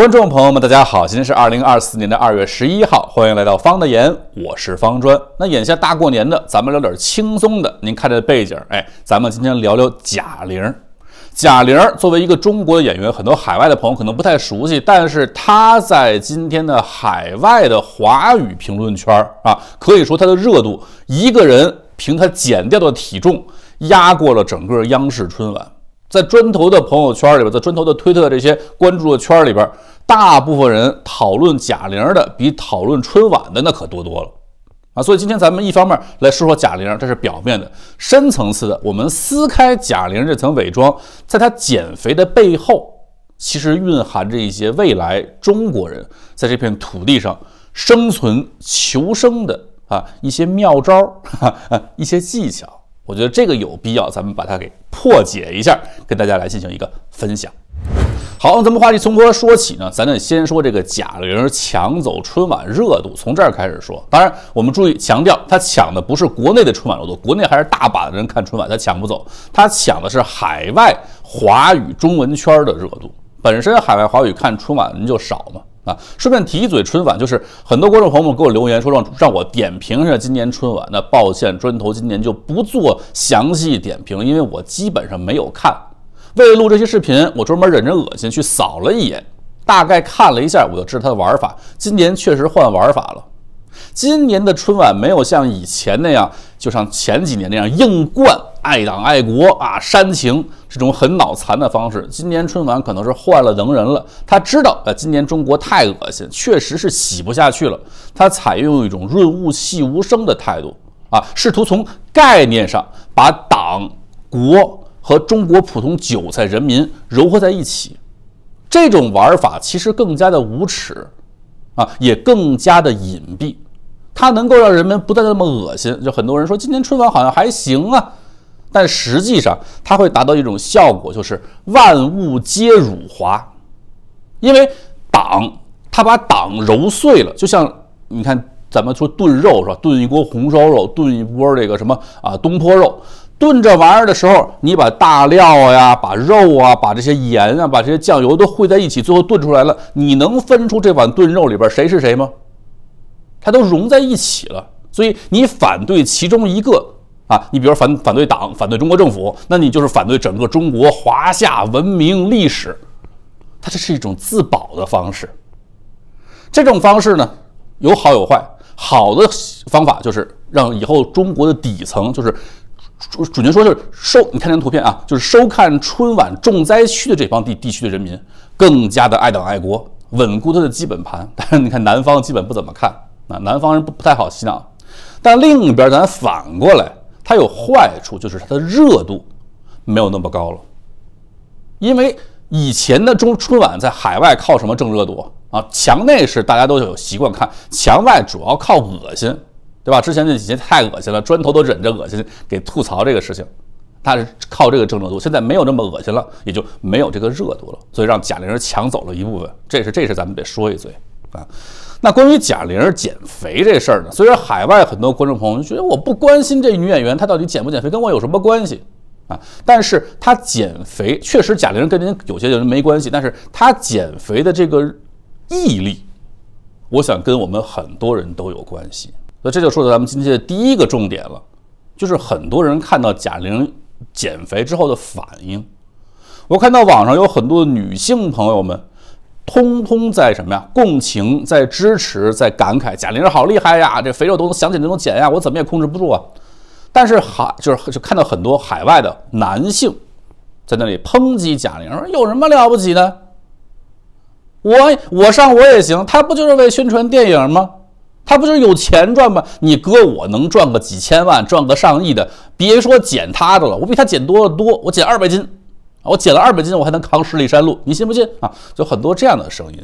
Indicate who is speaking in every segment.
Speaker 1: 观众朋友们，大家好！今天是二零二四年的二月十一号，欢迎来到方的言，我是方砖。那眼下大过年的，咱们聊点轻松的。您看这背景，哎，咱们今天聊聊贾玲。贾玲作为一个中国的演员，很多海外的朋友可能不太熟悉，但是她在今天的海外的华语评论圈啊，可以说她的热度，一个人凭她减掉的体重压过了整个央视春晚。在砖头的朋友圈里边，在砖头的推特这些关注的圈里边，大部分人讨论贾玲的比讨论春晚的那可多多了啊！所以今天咱们一方面来说说贾玲，这是表面的，深层次的，我们撕开贾玲这层伪装，在她减肥的背后，其实蕴含着一些未来中国人在这片土地上生存求生的啊一些妙招，一些技巧。我觉得这个有必要，咱们把它给破解一下，跟大家来进行一个分享。好，咱们话题从何说起呢？咱得先说这个贾玲抢走春晚热度，从这儿开始说。当然，我们注意强调，她抢的不是国内的春晚热度，国内还是大把的人看春晚，她抢不走。她抢的是海外华语中文圈的热度。本身海外华语看春晚人就少嘛。顺便提一嘴春晚，就是很多观众朋友们给我留言，说让让我点评一下今年春晚。那抱歉，砖头今年就不做详细点评，因为我基本上没有看。为了录这期视频，我专门忍着恶心去扫了一眼，大概看了一下，我就知道它的玩法。今年确实换玩法了，今年的春晚没有像以前那样，就像前几年那样硬灌。爱党爱国啊，煽情这种很脑残的方式。今年春晚可能是换了能人了，他知道啊，今年中国太恶心，确实是洗不下去了。他采用一种润物细无声的态度啊，试图从概念上把党国和中国普通韭菜人民糅合在一起。这种玩法其实更加的无耻，啊，也更加的隐蔽。它能够让人们不再那么恶心。就很多人说，今年春晚好像还行啊。但实际上，它会达到一种效果，就是万物皆辱华，因为党它把党揉碎了，就像你看，咱们说炖肉是吧？炖一锅红烧肉，炖一锅这个什么啊东坡肉，炖这玩意儿的时候，你把大料呀、把肉啊、把这些盐啊、把这些酱油都汇在一起，最后炖出来了，你能分出这碗炖肉里边谁是谁吗？它都融在一起了，所以你反对其中一个。啊，你比如反反对党、反对中国政府，那你就是反对整个中国华夏文明历史。它这是一种自保的方式。这种方式呢，有好有坏。好的方法就是让以后中国的底层，就是准准确说就是收，你看这张图片啊，就是收看春晚重灾区的这帮地地区的人民，更加的爱党爱国，稳固他的基本盘。但是你看南方基本不怎么看啊，南方人不不太好洗脑。但另一边咱反过来。它有坏处，就是它的热度没有那么高了，因为以前的中春晚在海外靠什么挣热度啊？墙内是大家都有习惯看，墙外主要靠恶心，对吧？之前那几集太恶心了，砖头都忍着恶心给吐槽这个事情，它是靠这个挣热度，现在没有那么恶心了，也就没有这个热度了，所以让贾玲抢走了一部分，这是这是咱们得说一嘴。啊，那关于贾玲减肥这事儿呢？虽然海外很多观众朋友觉得我不关心这女演员她到底减不减肥，跟我有什么关系啊？但是她减肥确实，贾玲跟人有些人没关系，但是她减肥的这个毅力，我想跟我们很多人都有关系。那这就说到咱们今天的第一个重点了，就是很多人看到贾玲减肥之后的反应。我看到网上有很多女性朋友们。通通在什么呀？共情，在支持，在感慨。贾玲好厉害呀，这肥肉都能想起那种减呀，我怎么也控制不住啊。但是海就是就看到很多海外的男性在那里抨击贾玲说有什么了不起的？我我上我也行，他不就是为宣传电影吗？他不就是有钱赚吗？你哥我能赚个几千万，赚个上亿的，别说减他的了，我比他减多了多，我减二百斤。我减了二百斤，我还能扛十里山路，你信不信啊？就很多这样的声音，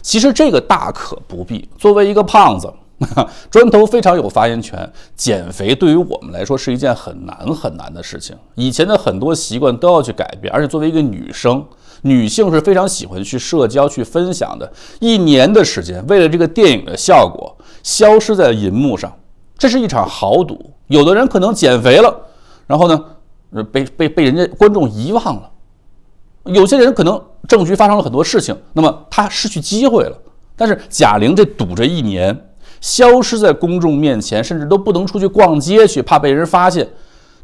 Speaker 1: 其实这个大可不必。作为一个胖子，砖头非常有发言权。减肥对于我们来说是一件很难很难的事情，以前的很多习惯都要去改变，而且作为一个女生，女性是非常喜欢去社交、去分享的。一年的时间，为了这个电影的效果，消失在银幕上，这是一场豪赌。有的人可能减肥了，然后呢？呃，被被被人家观众遗忘了，有些人可能政局发生了很多事情，那么他失去机会了。但是贾玲这赌着一年消失在公众面前，甚至都不能出去逛街去，怕被人发现。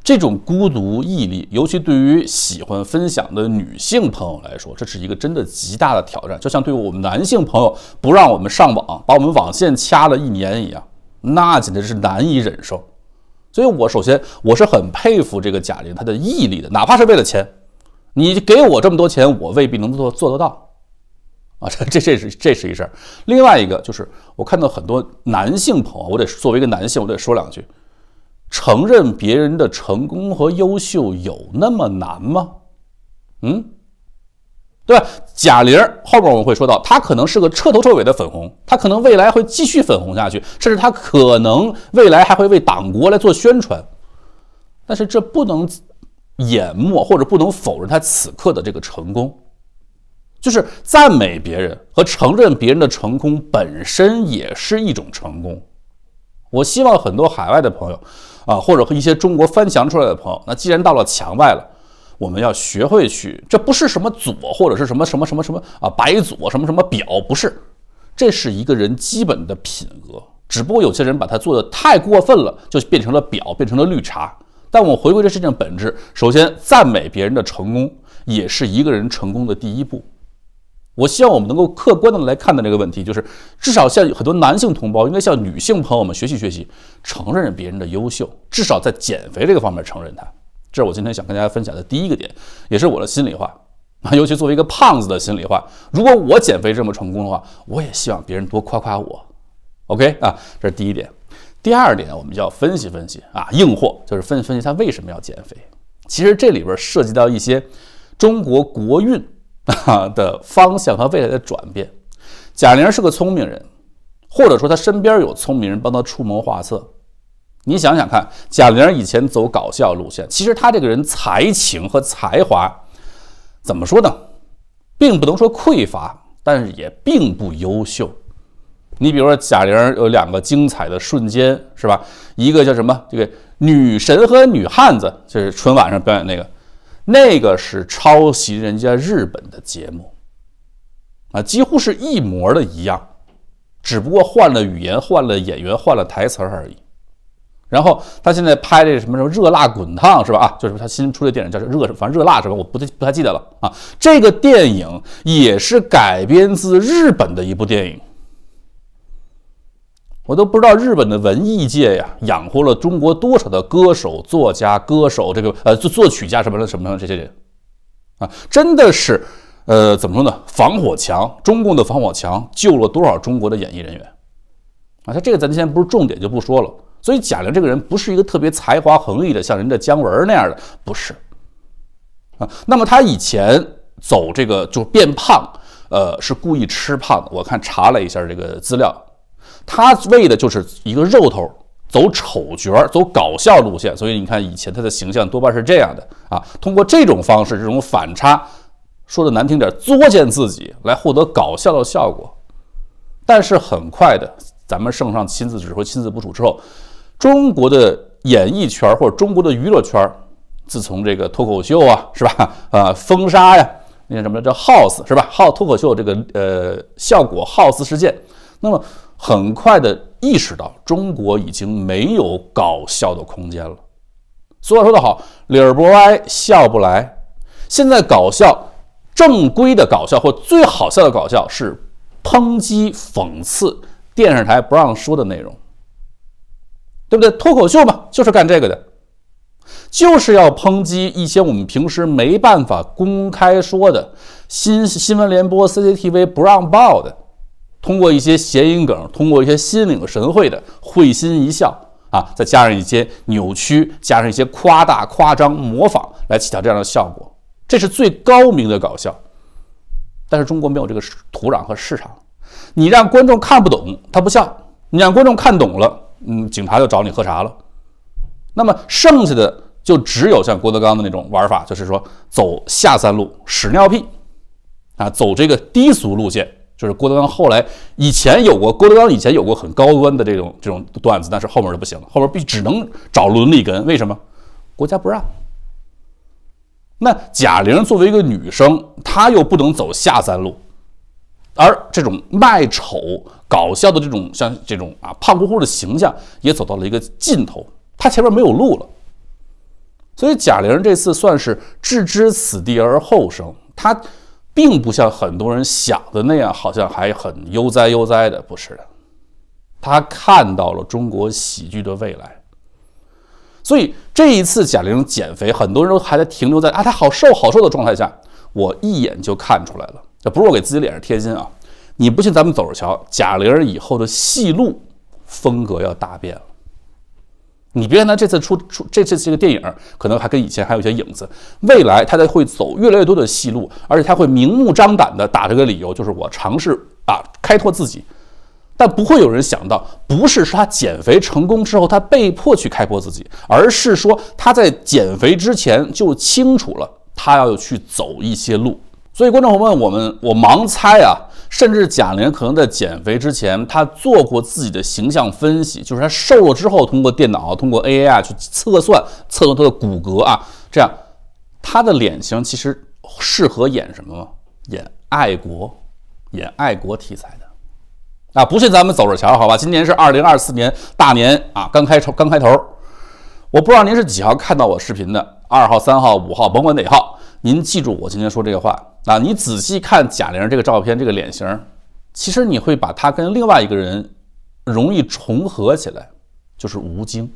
Speaker 1: 这种孤独毅力，尤其对于喜欢分享的女性朋友来说，这是一个真的极大的挑战。就像对我们男性朋友不让我们上网，把我们网线掐了一年一样，那简直是难以忍受。所以，我首先我是很佩服这个贾玲她的毅力的，哪怕是为了钱，你给我这么多钱，我未必能做做得到，啊，这这这是这是一事儿。另外一个就是，我看到很多男性朋友，我得作为一个男性，我得说两句：承认别人的成功和优秀，有那么难吗？嗯。对吧？贾玲后面我们会说到，她可能是个彻头彻尾的粉红，她可能未来会继续粉红下去，甚至她可能未来还会为党国来做宣传。但是这不能淹没或者不能否认她此刻的这个成功，就是赞美别人和承认别人的成功本身也是一种成功。我希望很多海外的朋友啊，或者和一些中国翻墙出来的朋友，那既然到了墙外了。我们要学会去，这不是什么左或者是什么什么什么什么啊，白左什么什么表，不是，这是一个人基本的品格。只不过有些人把它做的太过分了，就变成了表，变成了绿茶。但我回归这事情本质，首先赞美别人的成功，也是一个人成功的第一步。我希望我们能够客观的来看待这个问题，就是至少像很多男性同胞，应该向女性朋友们学习学习，承认别人的优秀，至少在减肥这个方面承认他。这是我今天想跟大家分享的第一个点，也是我的心里话啊，尤其作为一个胖子的心里话。如果我减肥这么成功的话，我也希望别人多夸夸我。OK 啊，这是第一点。第二点，我们就要分析分析啊，硬货，就是分析分析他为什么要减肥。其实这里边涉及到一些中国国运啊的方向和未来的转变。贾玲是个聪明人，或者说他身边有聪明人帮他出谋划策。你想想看，贾玲以前走搞笑路线，其实她这个人才情和才华，怎么说呢，并不能说匮乏，但是也并不优秀。你比如说，贾玲有两个精彩的瞬间，是吧？一个叫什么？这个“女神”和“女汉子”，就是春晚上表演那个，那个是抄袭人家日本的节目，啊，几乎是一模的一样，只不过换了语言、换了演员、换了台词而已。然后他现在拍这个什么什么热辣滚烫是吧？啊，就是他新出的电影叫《热》，反正热辣什么，我不太不太记得了啊。这个电影也是改编自日本的一部电影，我都不知道日本的文艺界呀养活了中国多少的歌手、作家、歌手这个呃作作曲家什么什么这些人啊，真的是呃怎么说呢？防火墙，中共的防火墙救了多少中国的演艺人员啊？他这个咱现在不是重点，就不说了。所以贾玲这个人不是一个特别才华横溢的，像人家姜文那样的，不是，啊。那么他以前走这个就是变胖，呃，是故意吃胖。我看查了一下这个资料，他为的就是一个肉头走丑角、走搞笑路线。所以你看以前他的形象多半是这样的啊。通过这种方式，这种反差，说的难听点，作践自己来获得搞笑的效果。但是很快的，咱们圣上亲自指挥、亲自部署之后。中国的演艺圈或者中国的娱乐圈自从这个脱口秀啊，是吧？啊，封杀呀，那叫什么叫 House 是吧？好，脱口秀这个呃效果 House 事件，那么很快的意识到，中国已经没有搞笑的空间了。俗话说得好，理儿不歪笑不来。现在搞笑，正规的搞笑或最好笑的搞笑是抨击、讽刺电视台不让说的内容。对不对？脱口秀嘛，就是干这个的，就是要抨击一些我们平时没办法公开说的，新新闻联播、CCTV 不让报的，通过一些谐音梗，通过一些心领神会的会心一笑啊，再加上一些扭曲，加上一些夸大夸张模仿来起到这样的效果，这是最高明的搞笑。但是中国没有这个土壤和市场，你让观众看不懂，他不笑；你让观众看懂了。嗯，警察就找你喝茶了。那么剩下的就只有像郭德纲的那种玩法，就是说走下三路，屎尿屁啊，走这个低俗路线。就是郭德纲后来以前有过，郭德纲以前有过很高端的这种这种段子，但是后面就不行了，后面必只能找伦理根。为什么？国家不让。那贾玲作为一个女生，她又不能走下三路，而这种卖丑。搞笑的这种像这种啊胖乎乎的形象也走到了一个尽头，他前面没有路了。所以贾玲这次算是置之死地而后生，她并不像很多人想的那样，好像还很悠哉悠哉的，不是的。她看到了中国喜剧的未来。所以这一次贾玲减肥，很多人都还在停留在啊她好瘦好瘦的状态下，我一眼就看出来了，这不是我给自己脸上贴金啊。你不信，咱们走着瞧。贾玲以后的戏路风格要大变了。你别看她这次出出这这次个电影，可能还跟以前还有一些影子。未来她才会走越来越多的戏路，而且她会明目张胆的打这个理由，就是我尝试啊开拓自己。但不会有人想到，不是说她减肥成功之后她被迫去开拓自己，而是说她在减肥之前就清楚了，她要去走一些路。所以观众朋友们，我们我盲猜啊。甚至贾玲可能在减肥之前，她做过自己的形象分析，就是她瘦了之后，通过电脑，通过 AI 啊去测算，测算她的骨骼啊，这样她的脸型其实适合演什么？演爱国，演爱国题材的啊！不信咱们走着瞧，好吧？今年是二零二四年大年啊，刚开头，刚开头，我不知道您是几号看到我视频的？二号、三号、五号，甭管哪号。您记住我今天说这个话啊！你仔细看贾玲这个照片，这个脸型，其实你会把她跟另外一个人容易重合起来，就是吴京。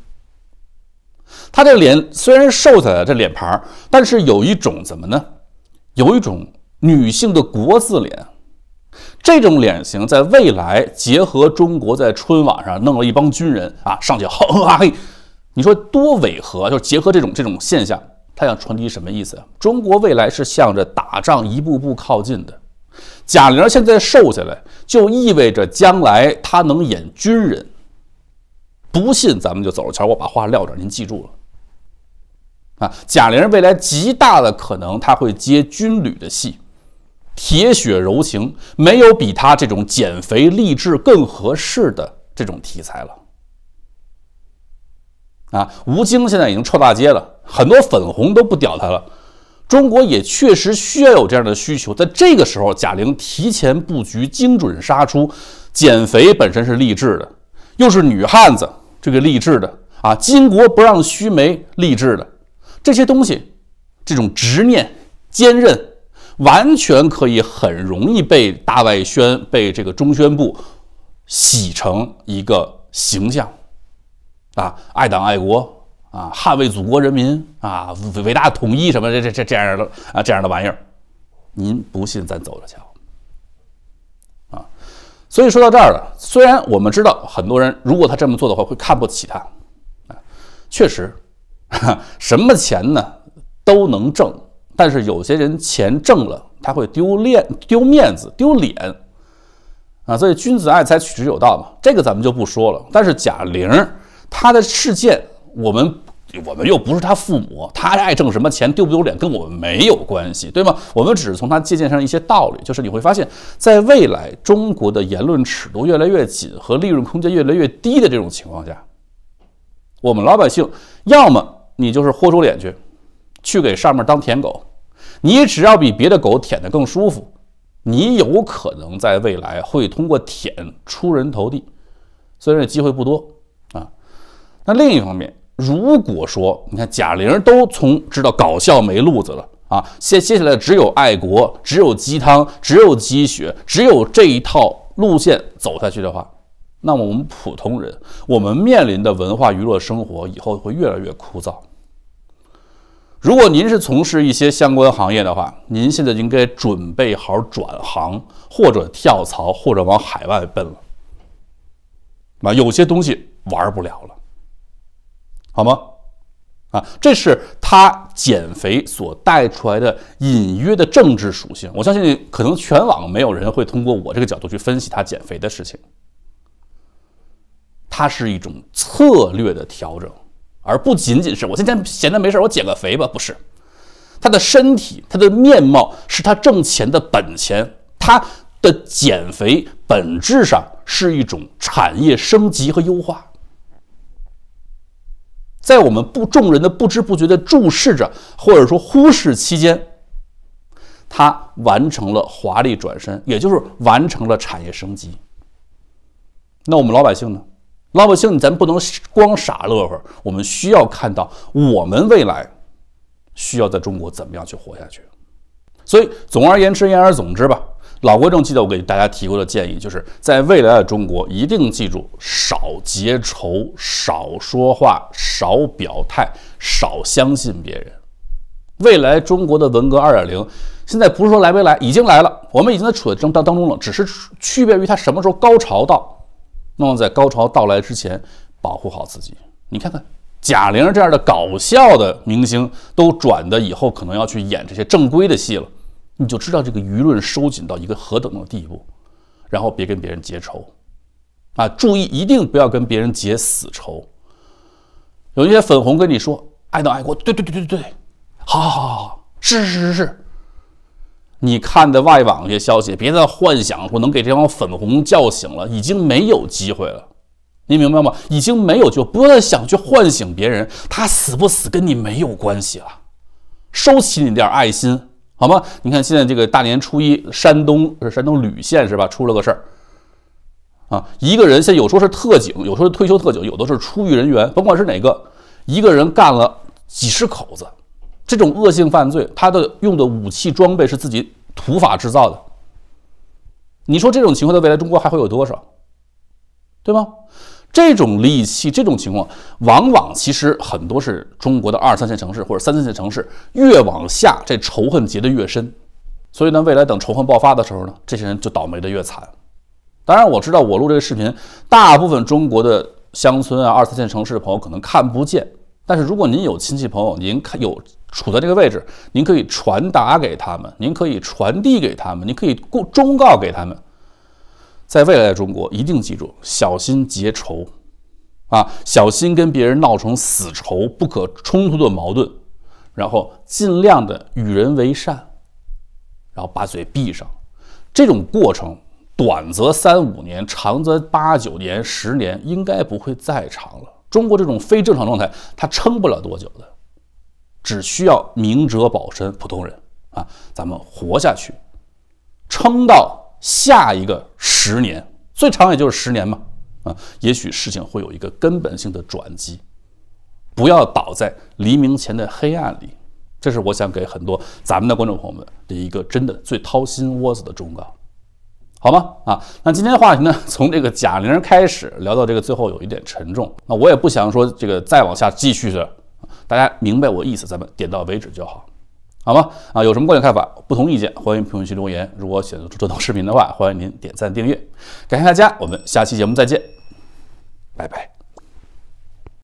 Speaker 1: 她这脸虽然瘦下来，这脸盘儿，但是有一种怎么呢？有一种女性的国字脸。这种脸型在未来结合中国在春晚上弄了一帮军人啊，上去哼啊 嘿，你说多违和？就结合这种这种现象。他想传递什么意思？中国未来是向着打仗一步步靠近的。贾玲现在瘦下来，就意味着将来她能演军人。不信，咱们就走着瞧。我把话撂这儿，您记住了。啊，贾玲未来极大的可能，她会接军旅的戏，《铁血柔情》没有比她这种减肥励志更合适的这种题材了。啊，吴京现在已经臭大街了，很多粉红都不屌他了。中国也确实需要有这样的需求，在这个时候，贾玲提前布局，精准杀出。减肥本身是励志的，又是女汉子，这个励志的啊，巾帼不让须眉，励志的这些东西，这种执念、坚韧，完全可以很容易被大外宣、被这个中宣部洗成一个形象。啊，爱党爱国啊，捍卫祖国人民啊，伟伟大统一什么这这这这样的啊这样的玩意儿，您不信咱走着瞧。啊，所以说到这儿了，虽然我们知道很多人如果他这么做的话会看不起他，啊，确实，什么钱呢都能挣，但是有些人钱挣了他会丢脸丢面子丢脸，啊，所以君子爱财取之有道嘛，这个咱们就不说了。但是贾玲。他的事件，我们我们又不是他父母，他爱挣什么钱丢不丢脸，跟我们没有关系，对吗？我们只是从他借鉴上一些道理，就是你会发现，在未来中国的言论尺度越来越紧和利润空间越来越低的这种情况下，我们老百姓要么你就是豁出脸去，去给上面当舔狗，你只要比别的狗舔的更舒服，你有可能在未来会通过舔出人头地，虽然机会不多。那另一方面，如果说你看贾玲都从知道搞笑没路子了啊，接接下来只有爱国，只有鸡汤，只有鸡血、只有这一套路线走下去的话，那么我们普通人，我们面临的文化娱乐生活以后会越来越枯燥。如果您是从事一些相关行业的话，您现在应该准备好转行，或者跳槽，或者往海外奔了。那有些东西玩不了了。好吗？啊，这是他减肥所带出来的隐约的政治属性。我相信，可能全网没有人会通过我这个角度去分析他减肥的事情。它是一种策略的调整，而不仅仅是我今天闲着没事我减个肥吧。不是，他的身体、他的面貌是他挣钱的本钱。他的减肥本质上是一种产业升级和优化。在我们不众人的不知不觉的注视着，或者说忽视期间，他完成了华丽转身，也就是完成了产业升级。那我们老百姓呢？老百姓，咱不能光傻乐呵，我们需要看到我们未来需要在中国怎么样去活下去。所以，总而言之，言而总之吧。老郭正记得我给大家提过的建议，就是在未来的中国，一定记住少结仇、少说话、少表态、少相信别人。未来中国的文革2.0，现在不是说来没来，已经来了，我们已经在处在当当中了，只是区别于它什么时候高潮到。那么在高潮到来之前，保护好自己。你看看贾玲这样的搞笑的明星，都转的以后可能要去演这些正规的戏了。你就知道这个舆论收紧到一个何等的地步，然后别跟别人结仇，啊，注意一定不要跟别人结死仇。有一些粉红跟你说爱党爱国，对对对对对好好好好是是是是你看的外网一些消息，别再幻想或能给这帮粉红叫醒了，已经没有机会了。你明白吗？已经没有就不要再想去唤醒别人，他死不死跟你没有关系了，收起你点爱心。好吗？你看现在这个大年初一，山东是山东莒县是吧，出了个事儿，啊，一个人现在有说是特警，有说是退休特警，有的是出狱人员，甭管是哪个，一个人干了几十口子，这种恶性犯罪，他的用的武器装备是自己土法制造的，你说这种情况在未来中国还会有多少，对吗？这种戾气，这种情况往往其实很多是中国的二三线城市或者三四线城市，越往下这仇恨结的越深，所以呢，未来等仇恨爆发的时候呢，这些人就倒霉的越惨。当然，我知道我录这个视频，大部分中国的乡村啊、二三线城市的朋友可能看不见，但是如果您有亲戚朋友，您看有处在这个位置，您可以传达给他们，您可以传递给他们，您可以忠告给他们。在未来的中国，一定记住小心结仇，啊，小心跟别人闹成死仇、不可冲突的矛盾，然后尽量的与人为善，然后把嘴闭上。这种过程，短则三五年，长则八九年、十年，应该不会再长了。中国这种非正常状态，它撑不了多久的，只需要明哲保身，普通人啊，咱们活下去，撑到。下一个十年，最长也就是十年嘛，啊，也许事情会有一个根本性的转机，不要倒在黎明前的黑暗里。这是我想给很多咱们的观众朋友们的一个真的最掏心窝子的忠告，好吗？啊，那今天的话题呢，从这个贾玲开始聊到这个最后有一点沉重，那我也不想说这个再往下继续的，大家明白我意思，咱们点到为止就好。好吗？啊，有什么观点看法、不同意见，欢迎评论区留言。如果选择出这档视频的话，欢迎您点赞订阅，感谢大家，我们下期节目再见，拜拜。